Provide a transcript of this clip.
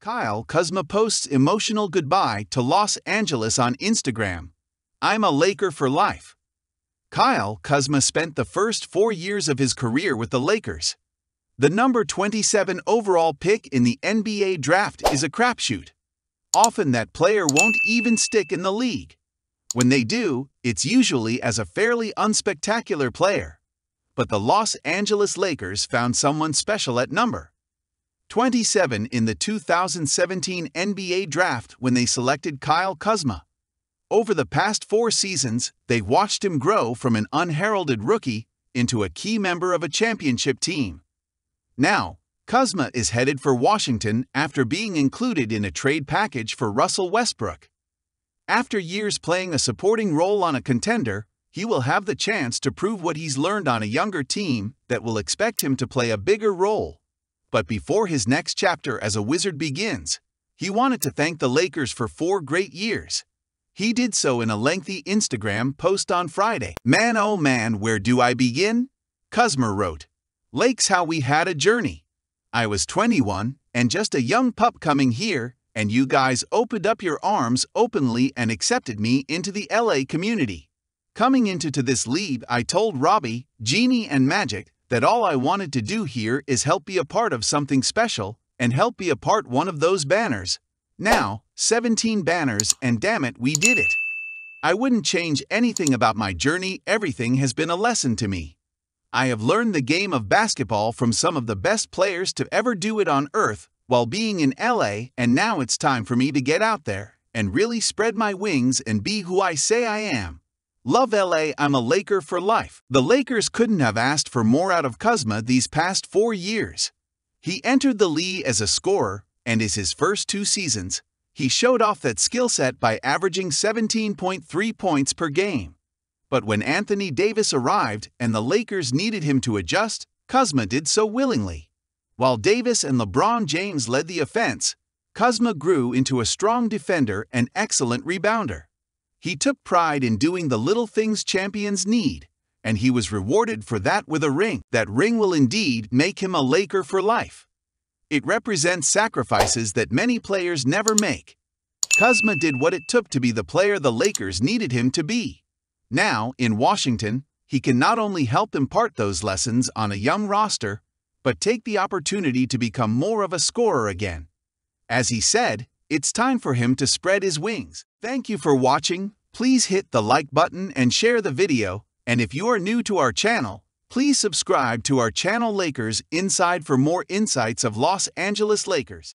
Kyle Kuzma posts emotional goodbye to Los Angeles on Instagram. I'm a Laker for life. Kyle Kuzma spent the first four years of his career with the Lakers. The number 27 overall pick in the NBA draft is a crapshoot. Often that player won't even stick in the league. When they do, it's usually as a fairly unspectacular player. But the Los Angeles Lakers found someone special at number 27 in the 2017 NBA draft when they selected Kyle Kuzma. Over the past four seasons, they watched him grow from an unheralded rookie into a key member of a championship team. Now, Kuzma is headed for Washington after being included in a trade package for Russell Westbrook. After years playing a supporting role on a contender, he will have the chance to prove what he's learned on a younger team that will expect him to play a bigger role. But before his next chapter as a Wizard begins, he wanted to thank the Lakers for four great years. He did so in a lengthy Instagram post on Friday. Man oh man, where do I begin? Kuzmer wrote, Lakes how we had a journey. I was 21 and just a young pup coming here, and you guys opened up your arms openly and accepted me into the LA community. Coming into to this league, I told Robbie, Genie, and Magic that all I wanted to do here is help be a part of something special and help be a part one of those banners. Now, 17 banners and damn it, we did it. I wouldn't change anything about my journey, everything has been a lesson to me. I have learned the game of basketball from some of the best players to ever do it on earth while being in LA and now it's time for me to get out there and really spread my wings and be who I say I am. Love LA, I'm a Laker for life. The Lakers couldn't have asked for more out of Kuzma these past four years. He entered the league as a scorer, and is his first two seasons, he showed off that skill set by averaging 17.3 points per game. But when Anthony Davis arrived and the Lakers needed him to adjust, Kuzma did so willingly. While Davis and LeBron James led the offense, Kuzma grew into a strong defender and excellent rebounder. He took pride in doing the little things champions need, and he was rewarded for that with a ring. That ring will indeed make him a Laker for life. It represents sacrifices that many players never make. Kuzma did what it took to be the player the Lakers needed him to be. Now, in Washington, he can not only help impart those lessons on a young roster, but take the opportunity to become more of a scorer again. As he said, it's time for him to spread his wings. Thank you for watching. Please hit the like button and share the video. And if you are new to our channel, please subscribe to our channel Lakers Inside for more insights of Los Angeles Lakers.